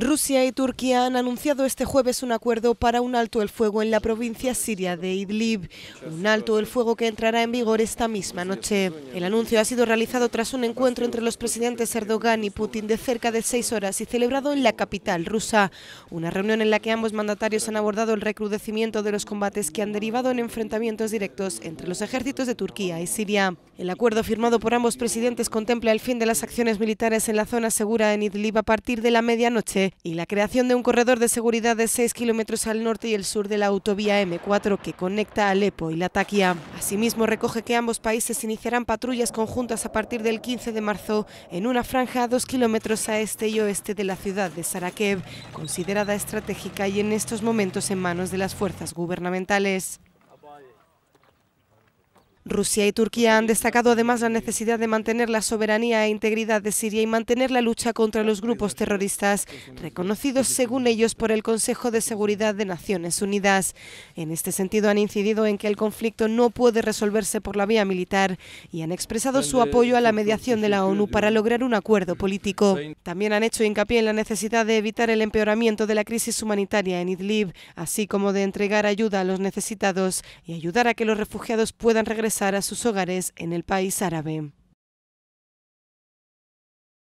Rusia y Turquía han anunciado este jueves un acuerdo para un alto el fuego en la provincia siria de Idlib, un alto el fuego que entrará en vigor esta misma noche. El anuncio ha sido realizado tras un encuentro entre los presidentes Erdogan y Putin de cerca de seis horas y celebrado en la capital rusa, una reunión en la que ambos mandatarios han abordado el recrudecimiento de los combates que han derivado en enfrentamientos directos entre los ejércitos de Turquía y Siria. El acuerdo firmado por ambos presidentes contempla el fin de las acciones militares en la zona segura en Idlib a partir de la medianoche y la creación de un corredor de seguridad de 6 kilómetros al norte y el sur de la autovía M4 que conecta Alepo y Latakia. Asimismo, recoge que ambos países iniciarán patrullas conjuntas a partir del 15 de marzo en una franja a 2 kilómetros a este y oeste de la ciudad de Sarakev, considerada estratégica y en estos momentos en manos de las fuerzas gubernamentales. Rusia y Turquía han destacado además la necesidad de mantener la soberanía e integridad de Siria y mantener la lucha contra los grupos terroristas, reconocidos según ellos por el Consejo de Seguridad de Naciones Unidas. En este sentido han incidido en que el conflicto no puede resolverse por la vía militar y han expresado su apoyo a la mediación de la ONU para lograr un acuerdo político. También han hecho hincapié en la necesidad de evitar el empeoramiento de la crisis humanitaria en Idlib, así como de entregar ayuda a los necesitados y ayudar a que los refugiados puedan regresar a sus hogares en el país árabe.